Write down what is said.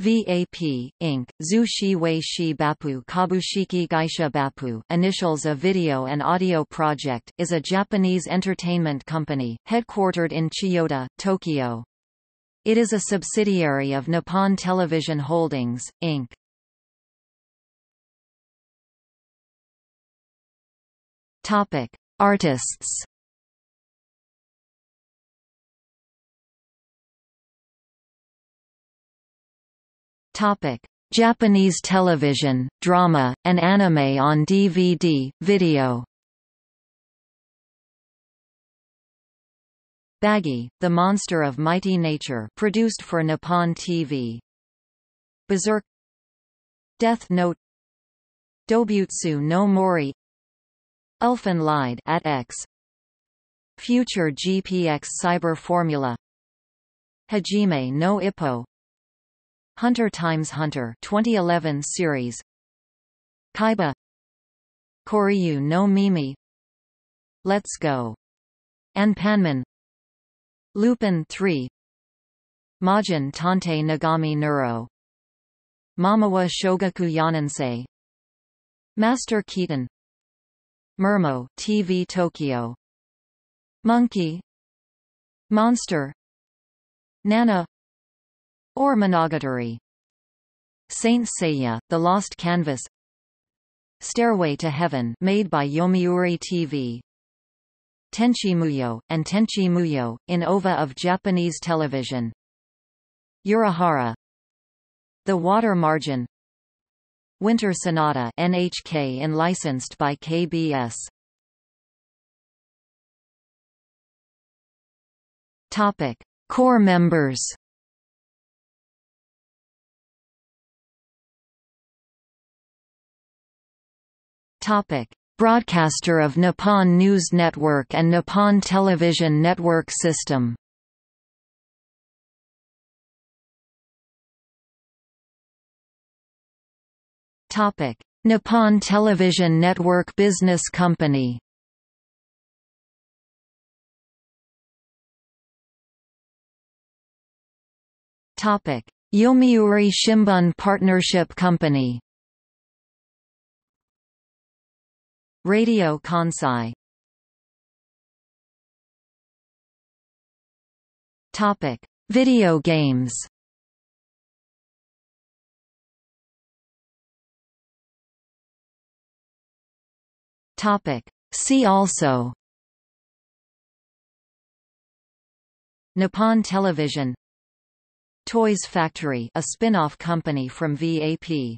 VAP, Inc., Zushi Shi Bapu Kabushiki Geisha Bapu initials a video and audio project is a Japanese entertainment company, headquartered in Chiyoda, Tokyo. It is a subsidiary of Nippon Television Holdings, Inc. Topic. Artists Topic: Japanese television, drama, and anime on DVD, video. Baggy, The Monster of Mighty Nature, produced for Nippon TV. Berserk. Death Note. Dobutsu no Mori. Elfin Lied at X. Future GPX Cyber Formula. Hajime no Ippo Hunter Times Hunter 2011 series Kaiba Koryu no Mimi Let's Go and Panman Lupin 3 Majin Tante Nagami Neuro Mamawa Shogaku Yanensei Master Keaton Murmo TV Tokyo Monkey Monster Nana or Monogatari. Saint Seiya, The Lost Canvas Stairway to Heaven made by Yomiuri TV Tenchi Muyo, and Tenchi Muyo, in OVA of Japanese television Urahara The Water Margin Winter Sonata NHK and licensed by KBS Topic. Core members Topic: Broadcaster of Nippon News Network and Nippon Television Network System. Topic: Nippon Television Network Business Company. Topic: Yomiuri Shimbun Partnership Company. Radio Kansai Topic: Video games. Topic: See also. Nippon Television Toys Factory a spin-off company from VAP